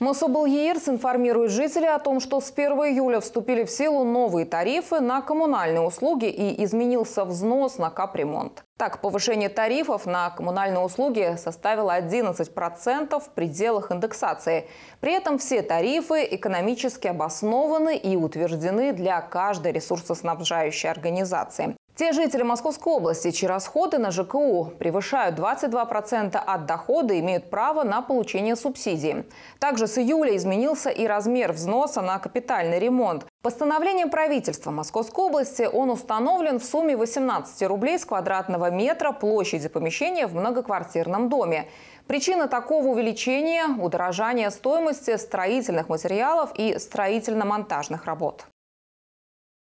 Мособльеирс информирует жителей о том, что с 1 июля вступили в силу новые тарифы на коммунальные услуги и изменился взнос на капремонт. Так, повышение тарифов на коммунальные услуги составило 11% в пределах индексации. При этом все тарифы экономически обоснованы и утверждены для каждой ресурсоснабжающей организации. Те жители Московской области, чьи расходы на ЖКУ превышают 22% от дохода, имеют право на получение субсидий. Также с июля изменился и размер взноса на капитальный ремонт. Постановлением правительства Московской области он установлен в сумме 18 рублей с квадратного метра площади помещения в многоквартирном доме. Причина такого увеличения – удорожание стоимости строительных материалов и строительно-монтажных работ.